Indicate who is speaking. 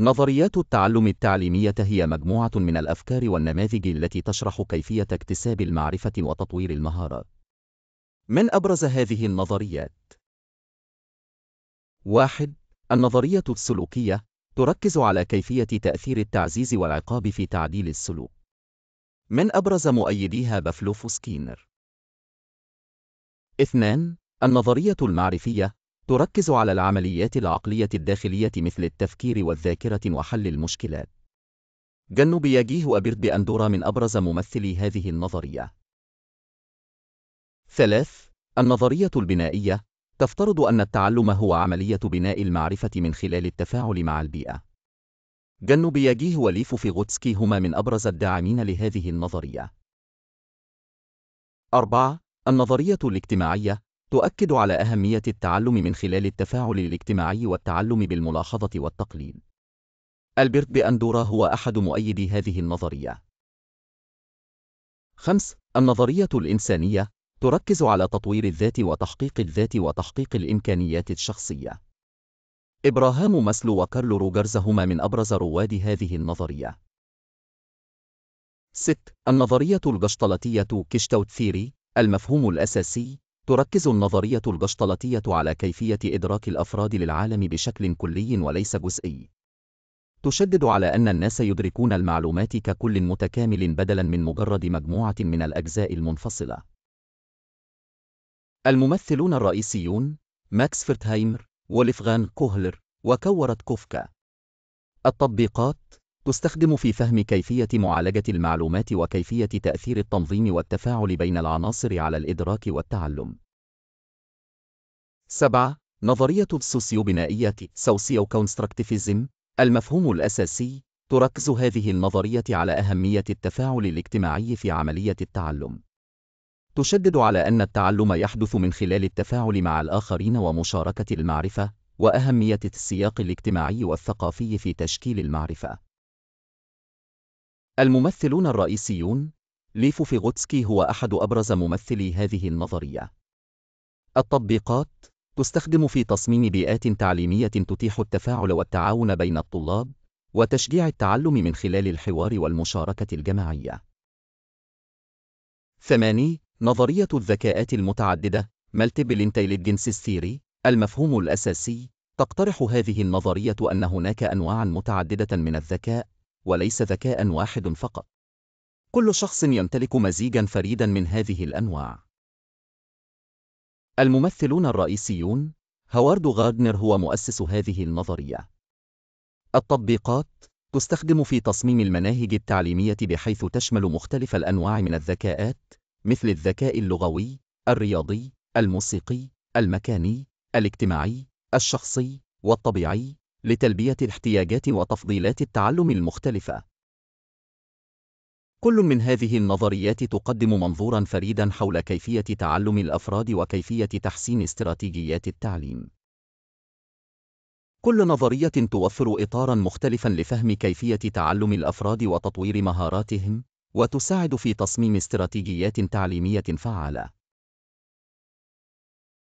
Speaker 1: نظريات التعلم التعليمية هي مجموعة من الأفكار والنماذج التي تشرح كيفية اكتساب المعرفة وتطوير المهارات. من أبرز هذه النظريات؟ واحد النظرية السلوكية تركز على كيفية تأثير التعزيز والعقاب في تعديل السلوك. من أبرز مؤيديها بافلوف وسكينر. 2. النظرية المعرفية تركز على العمليات العقلية الداخلية مثل التفكير والذاكرة وحل المشكلات. جنوب بياجيه وبيرد بأندورا من أبرز ممثلي هذه النظرية. 3. النظرية البنائية تفترض أن التعلم هو عملية بناء المعرفة من خلال التفاعل مع البيئة. جنوب بياجيه وليف فيغوتسكي هما من أبرز الداعمين لهذه النظرية. 4. النظرية الاجتماعية تؤكد على أهمية التعلم من خلال التفاعل الاجتماعي والتعلم بالملاحظة والتقليد. ألبرت بأندورا هو أحد مؤيدي هذه النظرية. 5. النظرية الإنسانية تركز على تطوير الذات وتحقيق الذات وتحقيق الإمكانيات الشخصية. إبراهام مسلو وكارل روجرز هما من أبرز رواد هذه النظرية. 6. النظرية الجشطلتية كيشتوت ثيري المفهوم الأساسي تركز النظرية الجشطلتية على كيفية إدراك الأفراد للعالم بشكل كلي وليس جزئي. تشدد على أن الناس يدركون المعلومات ككل متكامل بدلاً من مجرد مجموعة من الأجزاء المنفصلة. الممثلون الرئيسيون ماكس فرتهايمر ولفغان كوهلر وكورت كوفكا. التطبيقات تستخدم في فهم كيفية معالجة المعلومات وكيفية تأثير التنظيم والتفاعل بين العناصر على الإدراك والتعلم. 7. نظرية السوسيوبنائية سوسيو كونستركتيفيزم المفهوم الأساسي تركز هذه النظرية على أهمية التفاعل الاجتماعي في عملية التعلم. تشدد على أن التعلم يحدث من خلال التفاعل مع الآخرين ومشاركة المعرفة، وأهمية السياق الاجتماعي والثقافي في تشكيل المعرفة. الممثلون الرئيسيون ليفو فيغوتسكي هو أحد أبرز ممثلي هذه النظرية. التطبيقات تستخدم في تصميم بيئات تعليمية تتيح التفاعل والتعاون بين الطلاب، وتشجيع التعلم من خلال الحوار والمشاركة الجماعية. ثماني نظرية الذكاءات المتعددة Multiple Intelligence Theory المفهوم الأساسي تقترح هذه النظرية أن هناك أنواعًا متعددة من الذكاء، وليس ذكاء واحد فقط كل شخص يمتلك مزيجا فريدا من هذه الأنواع الممثلون الرئيسيون هوارد غاردنر هو مؤسس هذه النظرية التطبيقات تستخدم في تصميم المناهج التعليمية بحيث تشمل مختلف الأنواع من الذكاءات مثل الذكاء اللغوي، الرياضي، الموسيقي، المكاني، الاجتماعي، الشخصي، والطبيعي، لتلبية الاحتياجات وتفضيلات التعلم المختلفة. كل من هذه النظريات تقدم منظورا فريدا حول كيفية تعلم الأفراد وكيفية تحسين استراتيجيات التعليم. كل نظرية توفر إطارا مختلفا لفهم كيفية تعلم الأفراد وتطوير مهاراتهم، وتساعد في تصميم استراتيجيات تعليمية فعالة.